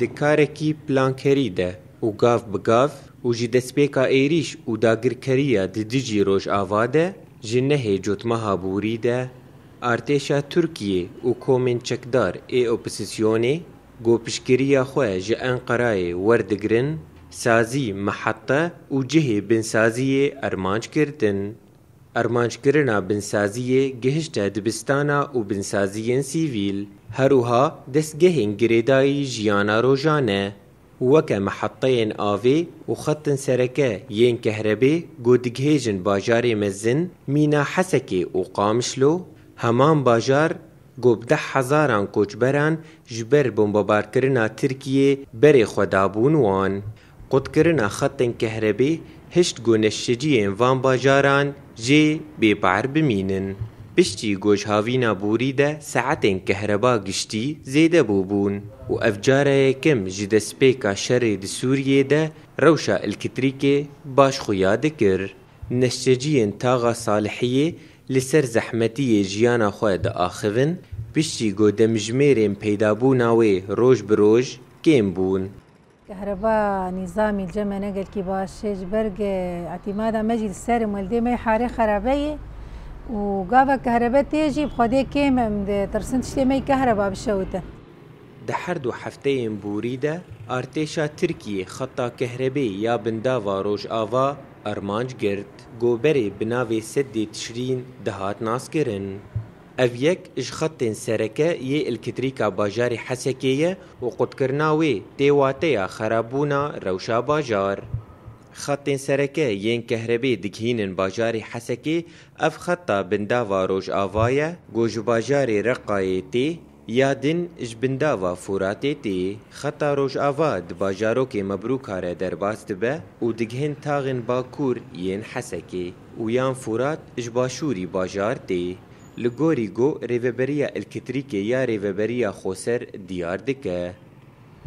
dikarekî plankerî de û gav bi gav û ji destpêka êrîş û dagirkeriya di dijî Rojava de ji nehê cotmeha borî de artêşa Tirkiyê û komên çekdar ê opozîsyonê gopişkiriya xwe ji Enqereyê werdigirin sazî mihette û cihê binsaziyê ermanc kirdin. ئەرمانجکردنا بنسازیê gihişte dibistana û binsaziyên sîvîl herûha destgehên girêdayî jiyana rojan e weke miheteyên avê û xetên sereke yên kehrebê ku dighêjin bajarê mezin mîna hesekê û qamişlo heman bajar گوب ده هزاران کوچبران جبر بمبارکرنا ترکیه بری خدا بون وان Qutkirina xetên kehrebê hişt goneşeciyên van bajaran jê bêpar bimînin. Piştî gojhavîna borî de saetên kehreba giştî zêde bûbûn û ev careyekim ji destpêka şerê di Sûriyê de rewşa Ilkitrîkê başxuya dikir. Neşeciyên Taxa Salihiyê li ser zehmetiyê jiyana xwe diaxivin, piştî godemjmêrên peydabûna wê roj bi roj kêm bûn. كهرباء نظام الجمع نقل كي باشيج برق اعتماد مجي السر مالدي ما حاري خرابية وقافا كهرباء تيجي بخدي كيم ترسنتش تيمي كهرباء بشوته ده هر دو هفته بوریده ارتشا ترکیه خطا کهربی یا بنداوا روش آوا ارمانج گرد گوبری بناوی سدی تشرین دهات ناس گرن افيك اش خط سركة ي الكتريكا باجاري حسكية و قد كرناوي تيواتيا خرابونا روشا باجار خط سركة ين كهربي دكهين باجاري حسكي اف خطا بنداوا روش آوايا جوج باجاري رقايتي يادن اج بنداوا فوراتي تي خطا روش آوا دباجاروكي مبروكا را درباست با و دكهين تاغن باكور ين حسكي ويان فورات اش باشوري باجار تي Li gorî Rêveberiya Ilktirîkê ya Rêveberiya Xweser diyar dike.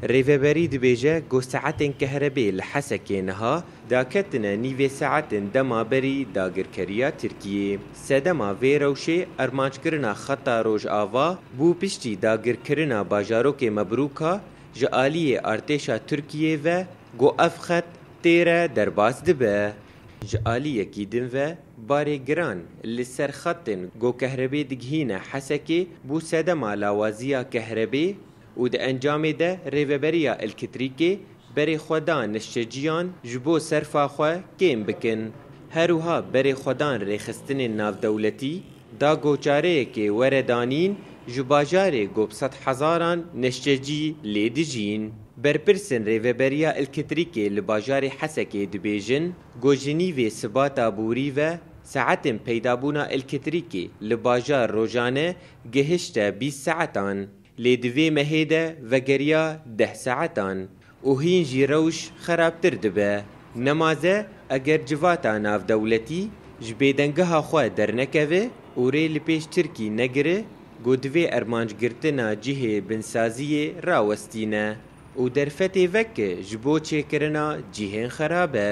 Rêveberî dibêje got seetên kehrebê li Hesekê niha daketine nîvê seetên dema berî dagirkeriya Tirkiyê. Sedema vê rewşê ermançkirina xeta rojava bû piştî dagirkirina bajarokê mebrûka ji aliyê artêşa Tirkiyê ve got ev xet têre derbas dibe. Ji aliyekî din ve باري گران لسر خطن گو كهربي دگهينه حسكي بو سدما لاوازيا كهربي و د انجام ده ريوبريا الكتريكي بري خودان نشجيان جبو سرفا خو كيم بكن هروها بري خودان ريخستن ناف دولتي دا gocareyê kê weredanîn ji bajarê gopsed hezaran neştecî lê dijîn. Berpirsên Rêveberiya Ilkitrîkê li bajarê Hesekê dibêjin, gojinîvê sibata borî ve saetên peydabûna Ilkitrîkê li bajar rojane gihişte bîst saetan, lê di vê mehê de vegeriya deh saetan û hîn jî rewş xerabtir dibe. Nemaze eger civata navdewletî ji bêdengeha xwe dernekeve, Orê li pêş Tirkî negire got divê ermancgirtina cihê binsaziyê rawestîne û derfetê veke ji bo çêkirina cihên xerab e.